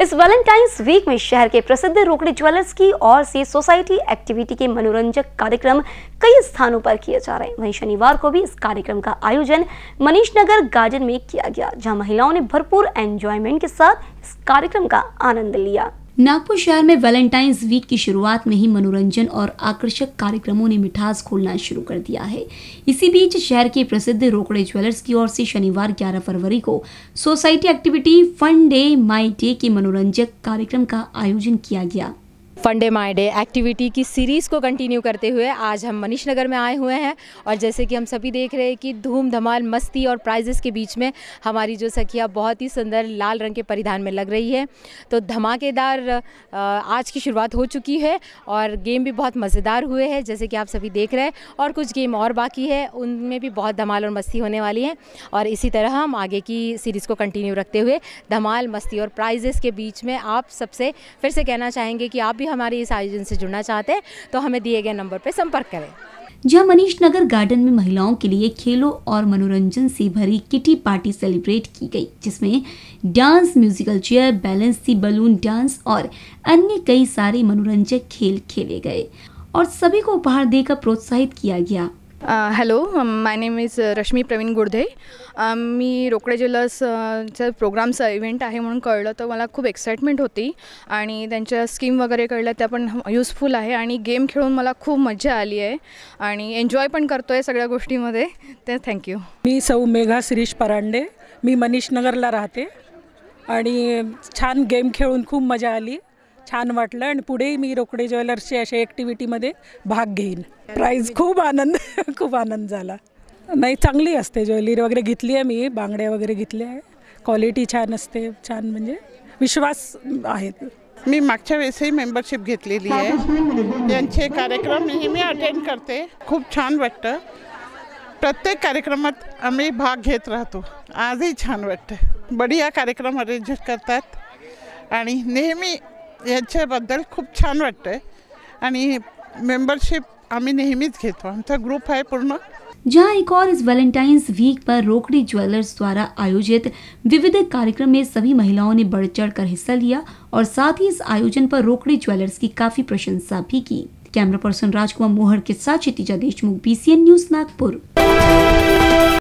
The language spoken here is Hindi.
इस वैलेंटाइंस वीक में शहर के प्रसिद्ध रोकड़े ज्वेलर्स की ओर से सोसाइटी एक्टिविटी के मनोरंजक कार्यक्रम कई स्थानों पर किए जा रहे हैं वहीं शनिवार को भी इस कार्यक्रम का आयोजन मनीष नगर गार्डन में किया गया जहां महिलाओं ने भरपूर एंजॉयमेंट के साथ इस कार्यक्रम का आनंद लिया नागपुर शहर में वैलेंटाइंस वीक की शुरुआत में ही मनोरंजन और आकर्षक कार्यक्रमों ने मिठास खोलना शुरू कर दिया है इसी बीच शहर के प्रसिद्ध रोकड़े ज्वेलर्स की ओर से शनिवार 11 फरवरी को society activity fun day my day के मनोरंजक कार्यक्रम का आयोजन किया गया फंडे माई डे एक्टिविटी की सीरीज़ को कंटिन्यू करते हुए आज हम मनीष नगर में आए हुए हैं और जैसे कि हम सभी देख रहे हैं कि धूम धमाल मस्ती और प्राइजेस के बीच में हमारी जो सखिया बहुत ही सुंदर लाल रंग के परिधान में लग रही है तो धमाकेदार आज की शुरुआत हो चुकी है और गेम भी बहुत मज़ेदार हुए हैं जैसे कि आप सभी देख रहे हैं और कुछ गेम और बाकी है उनमें भी बहुत धमाल और मस्ती होने वाली है और इसी तरह हम आगे की सीरीज़ को कंटिन्यू रखते हुए धमाल मस्ती और प्राइजेस के बीच में आप सबसे फिर से कहना चाहेंगे कि आप भी हमारी इस आयोजन से जुड़ना चाहते हैं तो हमें दिए गए नंबर पर संपर्क करें जहाँ मनीष नगर गार्डन में महिलाओं के लिए खेलों और मनोरंजन से भरी किटी पार्टी सेलिब्रेट की गई जिसमें डांस म्यूजिकल चेयर बैलेंस सी बलून डांस और अन्य कई सारे मनोरंजक खेल खेले गए और सभी को उपहार देकर प्रोत्साहित किया गया hello my name is Rashmi Praveen Gudadhe मी रोकडे ज्वेलर्सचा प्रोग्रामचं इव्हेंट आहे म्हणून कळलं तर मला खूप एक्साइटमेंट होती आणि त्यांच्या स्कीम वगैरे कळल्या त्या पण युजफुल आहे आणि गेम खेळून मला खूप मजा आली आहे आणि एन्जॉय पण करतो आहे सगळ्या गोष्टीमध्ये तर थँक्यू मी सौ मेघा शिरीष परांडे मी मनीष नगरला राहते आणि छान गेम खेळून खूप मजा आली छान वाटलं आणि पुढेही मी रोकडे ज्वेलर्सची अशा ॲक्टिव्हिटीमध्ये भाग घेईन प्राईज खूप आनंद खूप आनंद झाला नाही चांगली असते ज्वेलरी वगैरे घेतली आहे मी बांगड्या वगैरे घेतल्या आहे क्वालिटी छान असते छान म्हणजे विश्वास आहे मी मागच्या वेळेसही मेंबरशिप घेतलेली आहे त्यांचे कार्यक्रम नेहमी अटेंड करते खूप छान वाटतं प्रत्येक कार्यक्रमात आम्ही भाग घेत राहतो आजही छान वाटतं बढिया कार्यक्रम अरेंज करतात आणि नेहमी यांच्याबद्दल खूब छान वाट मेम्बरशिप आम्मी नेहमीच घेतो ग्रुप है पूर्ण जहाँ एक और इस वैलेंटाइंस वीक पर रोकड़ी ज्वेलर्स द्वारा आयोजित विविध कार्यक्रम में सभी महिलाओं ने बढ़ चढ़ कर हिस्सा लिया और साथ ही इस आयोजन पर रोकड़ी ज्वेलर्स की काफी प्रशंसा भी की कैमरा पर्सन राजकुमार मोहर के साथ क्षितिजा देशमुख एन न्यूज नागपुर